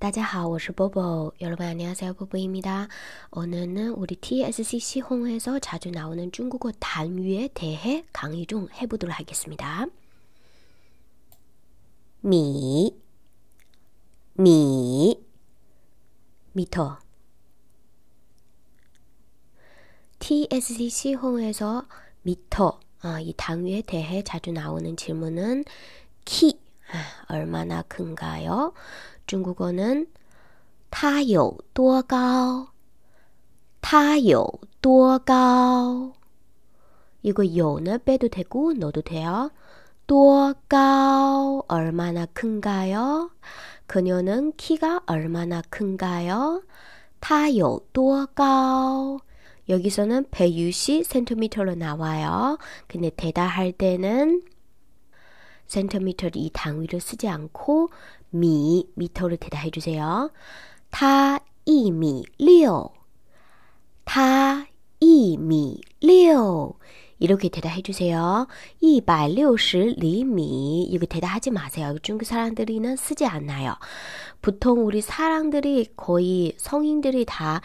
大家好，我是 Bobo. 여러분 안녕하세요, 보보입니다. 오늘은 우리 TSC 시홍에서 자주 나오는 중국어 단위에 대해 강의 좀 해보도록 하겠습니다. 미, 미, 미터. TSC 시홍에서 미터 아, 이 단위에 대해 자주 나오는 질문은 키. 얼마나 큰가요? 중국어는 타요多高 타요多高 이거 요는 빼도 되고 넣어도 돼요. 多高 얼마나 큰가요? 그녀는 키가 얼마나 큰가요? 타요多高 여기서는 160cm로 나와요. 근데 대다할 때는 센티미터 이 단위를 쓰지 않고 미 미터를 대다해 주세요. 타이미 6 타이미 6 이렇게 대답해 주세요. 160리미 이거 대답하지 마세요. 중국 사람들이는 쓰지 않아요. 보통 우리 사람들이 거의 성인들이 다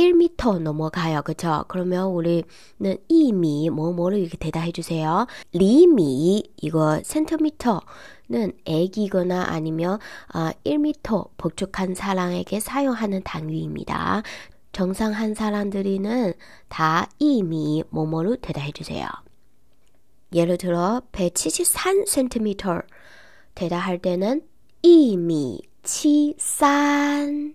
1미터 넘어가요. 그쵸? 그러면 우리는 2미, 뭐, 뭐로 이렇게 대답해 주세요. 리미, 이거 센터미터는 애기거나 아니면 아, 어, 1미터 복죽한 사람에게 사용하는 단위입니다. 정상한 사람들이는 다2미 뭐뭐로 대답해 주세요. 예를 들어 173cm 대답할 때는 2미73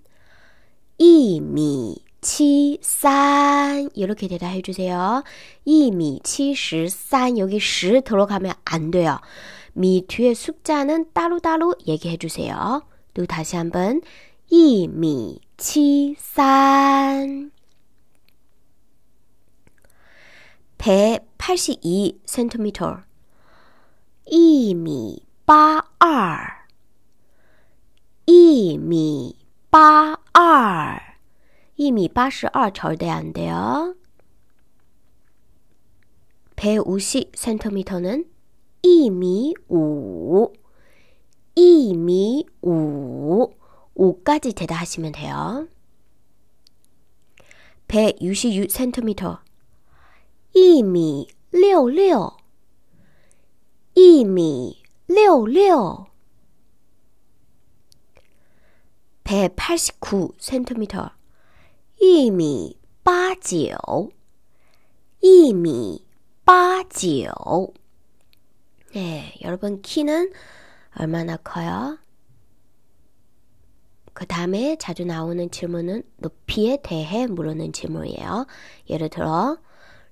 2미 73 이렇게 대답해 주세요. 2미73 여기 10 들어가면 안 돼요. 미 뒤에 숫자는 따로따로 얘기해 주세요. 또 다시 한번 1미 73 182cm 1미 8 182 절대 안 돼요. 150cm는 2미5 2미5 5까지 대다하시면 돼요. 166cm 1미66 1미66 189cm 一米八九，一米八九。 네, 여러분 키는 얼마나 커요? 그 다음에 자주 나오는 질문은 높이에 대해 물으는 질문이에요. 예를 들어,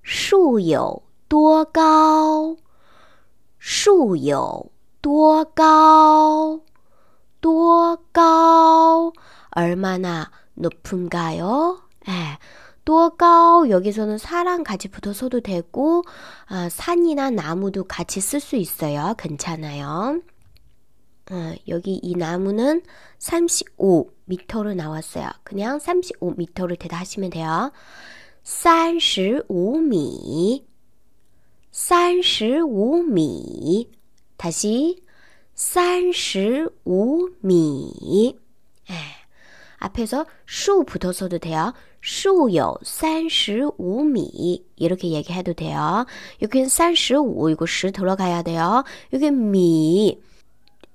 수有多高树有多高多高 얼마나 높은가요? 예. 또가오 여기서는 사랑 같이 붙어서도 되고 아, 산이나 나무도 같이 쓸 수 있어요. 괜찮아요. 아, 여기 이 나무는 35m로 나왔어요. 그냥 35m로 대답하시면 돼요. 3 5 m 3 5 m 다시 3 5 m 앞에서 수 붙어서도 돼요. 수요 35미 이렇게 얘기해도 돼요. 여기는 35 이거 10 들어가야 돼요. 여기 미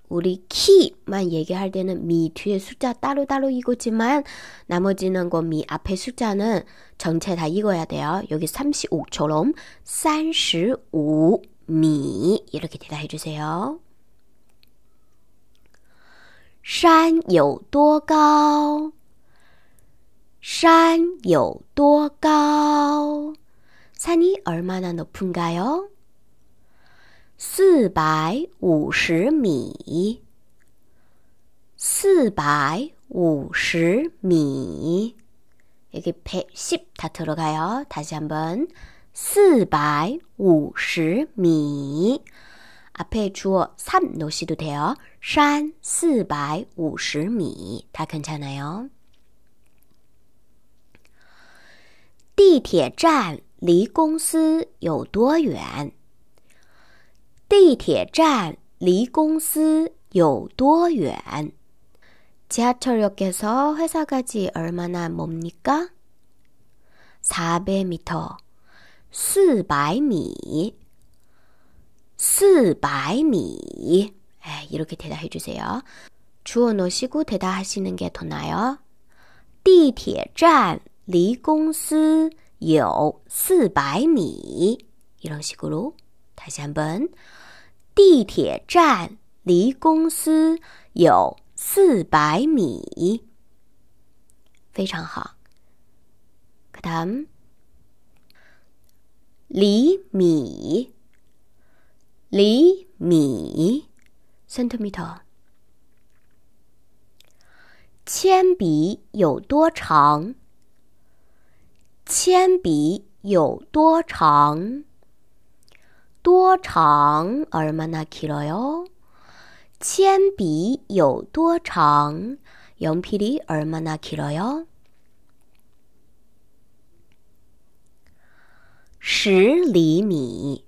우리 키만 얘기할 때는 미 뒤에 숫자 따로따로 이거지만 나머지는 거 미 앞에 숫자는 전체 다 읽어야 돼요. 여기 35처럼 35미 이렇게 대답해 주세요. 山有多高？山有多高？ 산이 얼마나 높은가요? 450미 450미 여기 110 다 들어가요. 다시 한번 450미 앞에 주어 3넣시도 돼요. 산 450미 다 괜찮아요. 地铁站离公司有多远?地铁站离公司有多远? 지하철역에서 회사까지 얼마나 멉니까? 400m, 400m 四百米. 예, 이렇게 대답해 주세요. 주어 넣으시고 대답하시는 게 더 나아요. 地铁站离公司有400米. 이런 식으로 다시 한번 地铁站离公司有400米. 非常好.그다음 리미 厘米。センタミター。铅笔有多长？铅笔有多长？多长？幾多？幾多？幾多？幾多？幾多？幾多？幾多？幾多？幾多？幾多？幾多？幾多？幾多？幾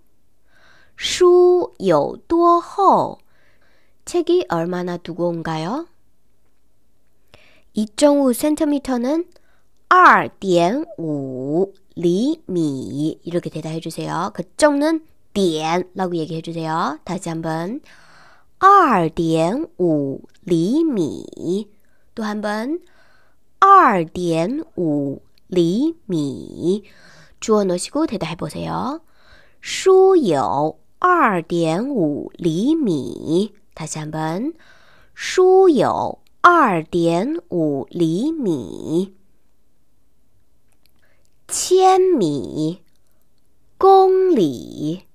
书有多厚책이 얼마나 두고온가요 2.5cm는 2.5리미 이렇게 대답해 주세요. 그쪽은 点라고 얘기해 주세요. 다시 한번 2.5리미 또 한번 2.5리미 주워 넣으시고 대답해 보세요. 书有二点五厘米。他想问，书有二点五厘米。千米、公里、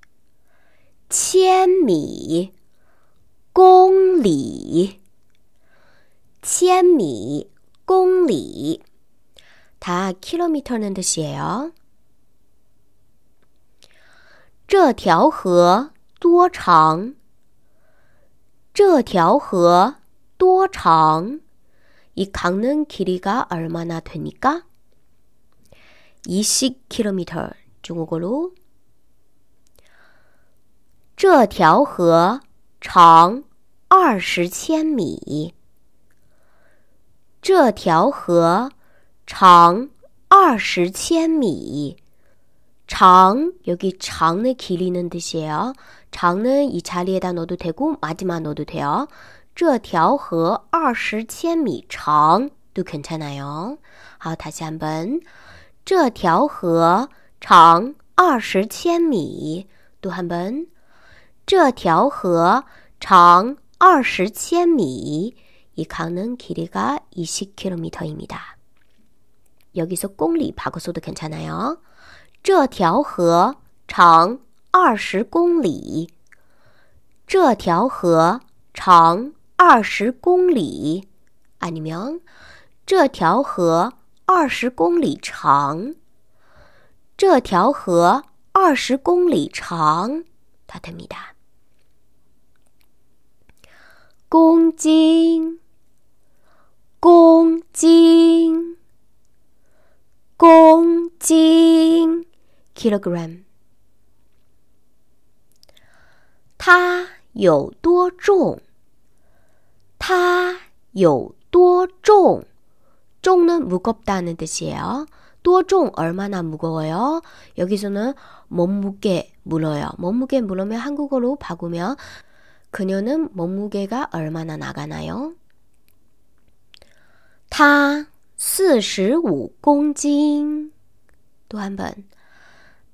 千米、公里、千米、公里。它 kilometer 는뜻이에요这条河多长？这条河多长？이강은길이가얼마나되니까이십킬로미터중국어 로， 这条河长二十千米。这条河长二十千米。장 여기 장의 길이는 뜻이에요. 장은 이 자리에다 넣어도 되고 마지막 넣어도 돼요. 这条河二十千米长도 괜찮아요. 아, 다시 한번. 这条河长二十千米또 한번. 这条河长二十千米.이 강은 길이가 20km입니다. 여기서 꽁리 바꿔 써도 괜찮아요. 这条河长二十公里。这条河长二十公里。啊，你明？这条河二十公里长。这条河二十公里长。他答米达。公斤。公斤。公斤。kilogram。它有多重？它有多重？ 重는 무겁다는 뜻이에요. 또종 얼마나 무거워요? 여기서는 몸무게 물어요. 몸무게 물으면 한국어로 바꾸면 그녀는 몸무게가 얼마나 나가나요? 다 45公斤. 또한 번.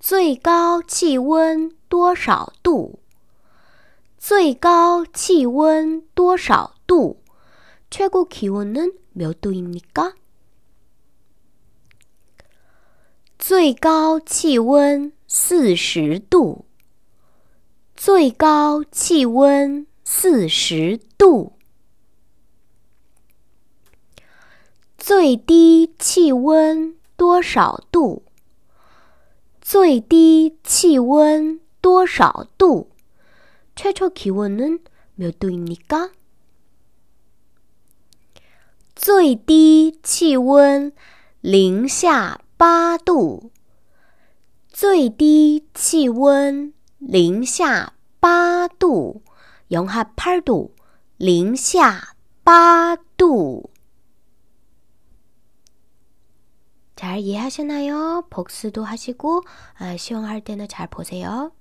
最高气温多少度？最高气温多少度？최고기온은몇입니 까？ 最高气温四十度。最高气温四十度。最低气温多少度？最低气温多少度？최저기温은몇도입니 까？ 最低气温零下八度。最低气温零下八度，영하팔 도， 零下八度。잘 이해하시나요? 복수도 하시고 아, 시험할 때는 잘 보세요.